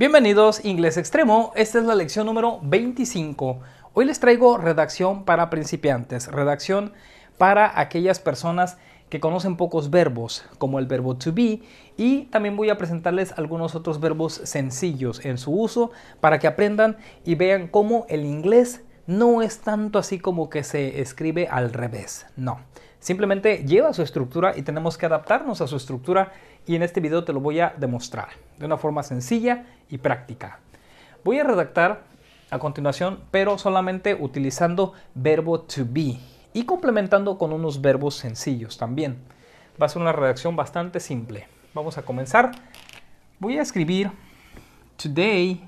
Bienvenidos Inglés Extremo, esta es la lección número 25. Hoy les traigo redacción para principiantes, redacción para aquellas personas que conocen pocos verbos, como el verbo to be, y también voy a presentarles algunos otros verbos sencillos en su uso para que aprendan y vean cómo el inglés no es tanto así como que se escribe al revés, no. Simplemente lleva su estructura y tenemos que adaptarnos a su estructura y en este video te lo voy a demostrar de una forma sencilla y práctica. Voy a redactar a continuación, pero solamente utilizando verbo to be y complementando con unos verbos sencillos también. Va a ser una redacción bastante simple. Vamos a comenzar. Voy a escribir today,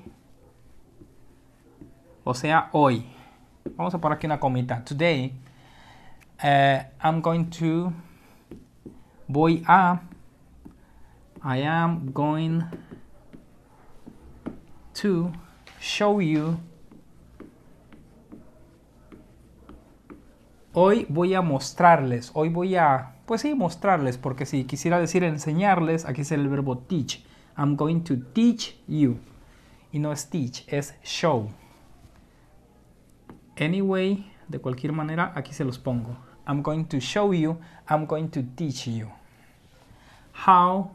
o sea, hoy. Vamos a poner aquí una comita. Today, eh, I'm going to. Voy a. I am going to show you. Hoy voy a mostrarles. Hoy voy a. Pues sí, mostrarles. Porque si quisiera decir enseñarles, aquí es el verbo teach. I'm going to teach you. Y no es teach, es show. anyway, de cualquier manera, aquí se los pongo. I'm going to show you, I'm going to teach you how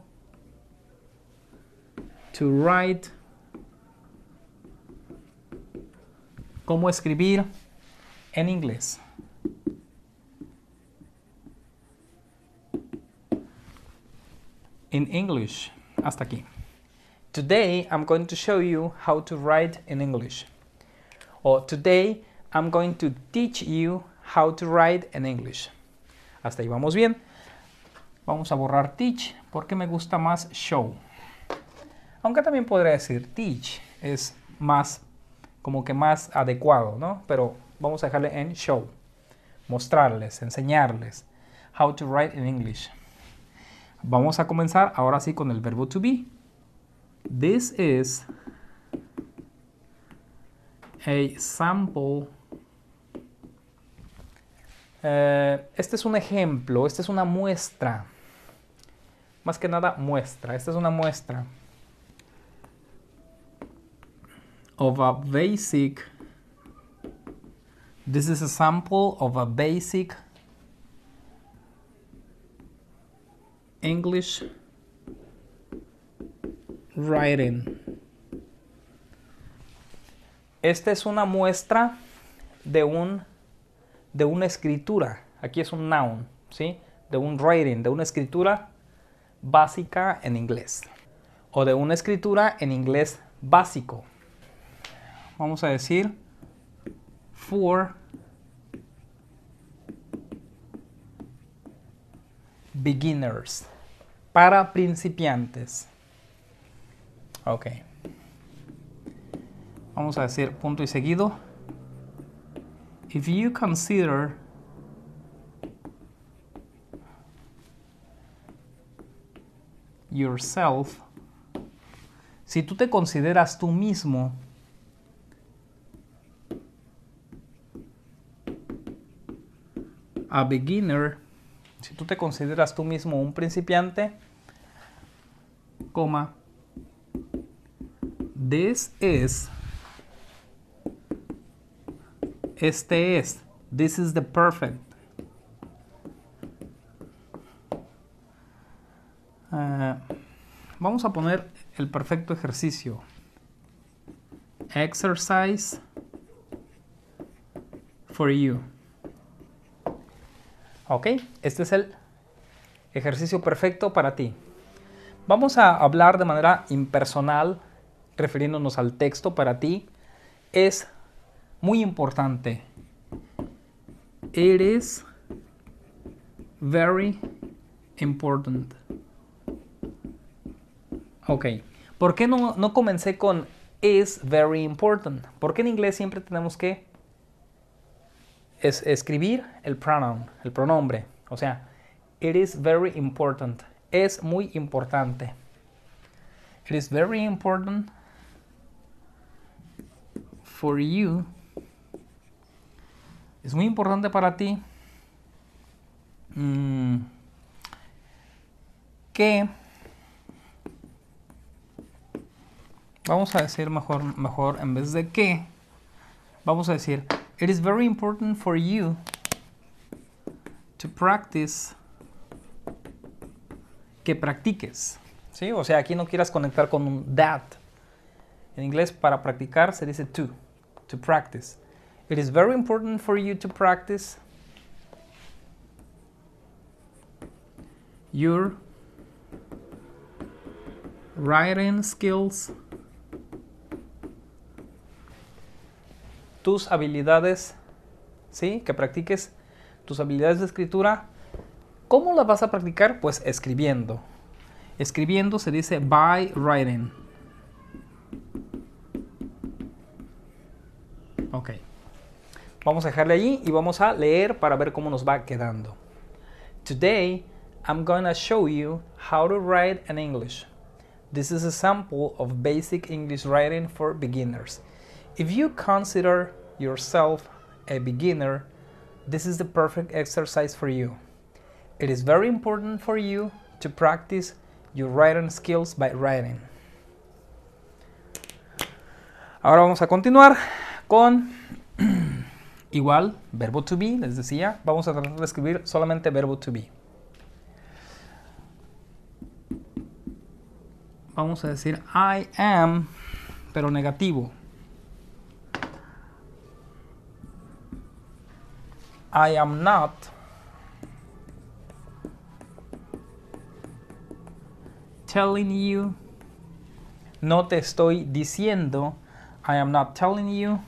to write, cómo escribir en inglés. In English, hasta aquí. Today I'm going to show you how to write in English. Or today I'm going to teach you how to write in English. Hasta ahí vamos bien. Vamos a borrar teach porque me gusta más show. Aunque también podría decir teach es más como que más adecuado, ¿no? Pero vamos a dejarle en show. Mostrarles, enseñarles how to write in English. Vamos a comenzar ahora sí con el verbo to be. This is a sample eh, este es un ejemplo, esta es una muestra. Más que nada muestra, esta es una muestra. Of a basic. This is a sample of a basic English writing. Esta es una muestra de un de una escritura, aquí es un noun, ¿sí? de un writing, de una escritura básica en inglés o de una escritura en inglés básico. Vamos a decir for beginners, para principiantes. Ok. Vamos a decir punto y seguido if you consider yourself, si tú te consideras tú mismo, a beginner, si tú te consideras tú mismo un principiante, coma, this is este es. This is the perfect. Eh, vamos a poner el perfecto ejercicio. Exercise for you. Ok, este es el ejercicio perfecto para ti. Vamos a hablar de manera impersonal, refiriéndonos al texto para ti. Es muy importante. It is very important. Ok, ¿por qué no, no comencé con is very important? Porque en inglés siempre tenemos que es escribir el pronoun, el pronombre. O sea, it is very important. Es muy importante. It is very important for you es muy importante para ti mm, que vamos a decir mejor mejor en vez de que vamos a decir it is very important for you to practice que practiques ¿sí? o sea aquí no quieras conectar con un that en inglés para practicar se dice to to practice It is very important for you to practice your writing skills, tus habilidades, ¿sí? Que practiques tus habilidades de escritura. ¿Cómo las vas a practicar? Pues escribiendo. Escribiendo se dice by writing. Okay. Vamos a dejarle allí y vamos a leer para ver cómo nos va quedando. Today, I'm gonna show you how to write in English. This is a sample of basic English writing for beginners. If you consider yourself a beginner, this is the perfect exercise for you. It is very important for you to practice your writing skills by writing. Ahora vamos a continuar con Igual, verbo to be, les decía, vamos a tratar de escribir solamente verbo to be. Vamos a decir I am, pero negativo. I am not. Telling you. No te estoy diciendo. I am not telling you.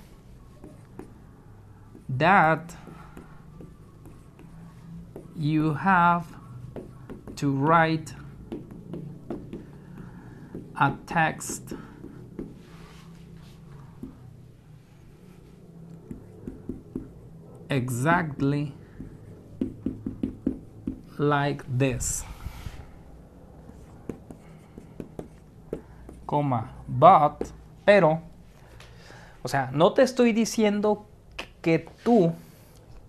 that you have to write a text exactly like this coma but pero o sea no te estoy diciendo que tú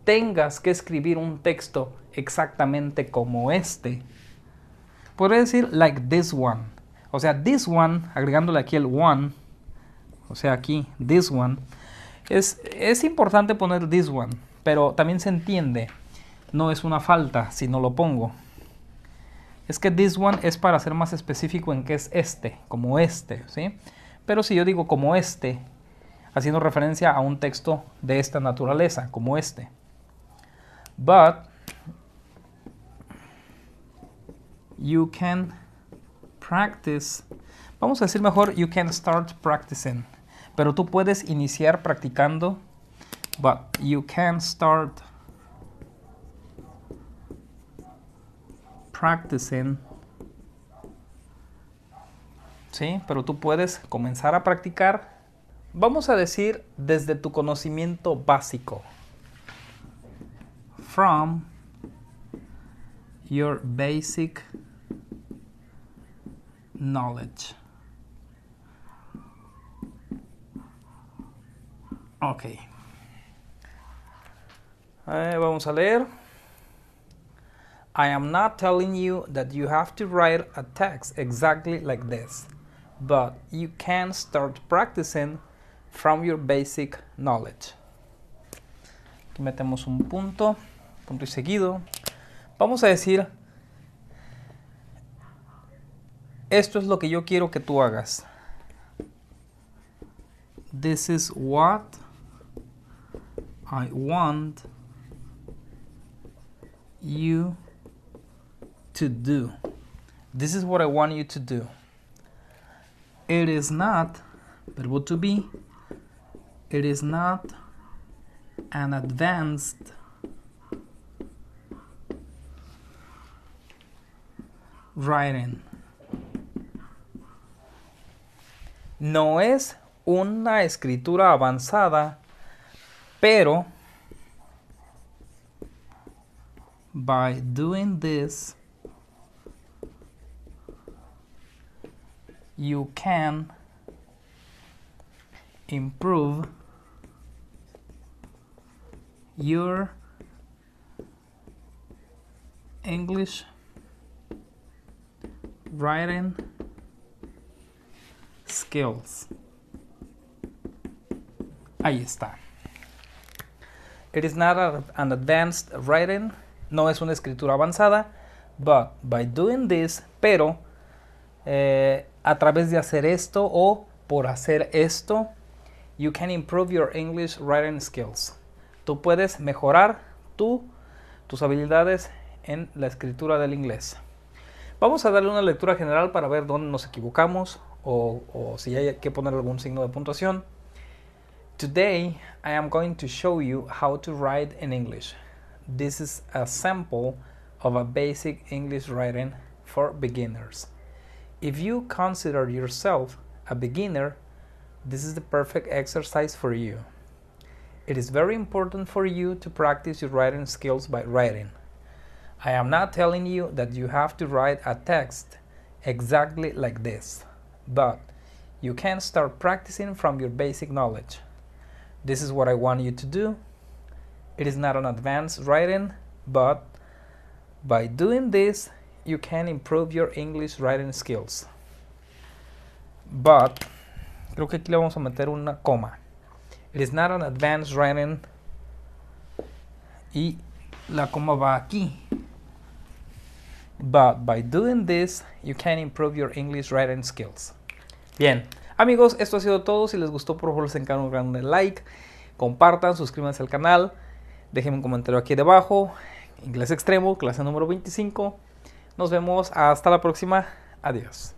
tengas que escribir un texto exactamente como este. Podría decir like this one. O sea, this one, agregándole aquí el one, o sea, aquí, this one, es, es importante poner this one, pero también se entiende, no es una falta si no lo pongo. Es que this one es para ser más específico en que es este, como este, ¿sí? Pero si yo digo como este, haciendo referencia a un texto de esta naturaleza, como este. But you can practice. Vamos a decir mejor, you can start practicing. Pero tú puedes iniciar practicando. But you can start practicing. Sí, pero tú puedes comenzar a practicar Vamos a decir desde tu conocimiento básico. From your basic knowledge. Ok. Eh, vamos a leer. I am not telling you that you have to write a text exactly like this, but you can start practicing from your basic knowledge. Aquí metemos un punto, punto y seguido. Vamos a decir, esto es lo que yo quiero que tú hagas. This is what I want you to do. This is what I want you to do. It is not verbo to be it is not an advanced writing. No es una escritura avanzada, pero by doing this you can improve your English writing skills. Ahí está. It is not an advanced writing, no es una escritura avanzada, but by doing this, pero eh, a través de hacer esto o por hacer esto, you can improve your English writing skills tú puedes mejorar tú, tus habilidades en la escritura del inglés. Vamos a darle una lectura general para ver dónde nos equivocamos o, o si hay que poner algún signo de puntuación. Today I am going to show you how to write in English. This is a sample of a basic English writing for beginners. If you consider yourself a beginner, this is the perfect exercise for you. It is very important for you to practice your writing skills by writing. I am not telling you that you have to write a text exactly like this, but you can start practicing from your basic knowledge. This is what I want you to do. It is not an advanced writing, but by doing this, you can improve your English writing skills. But, creo que aquí le vamos a meter una coma. It is not an advanced writing. Y la coma va aquí. But by doing this, you can improve your English writing skills. Bien. Amigos, esto ha sido todo. Si les gustó, por favor, les encargo un gran like. Compartan, suscríbanse al canal. Déjenme un comentario aquí debajo. Inglés extremo, clase número 25. Nos vemos hasta la próxima. Adiós.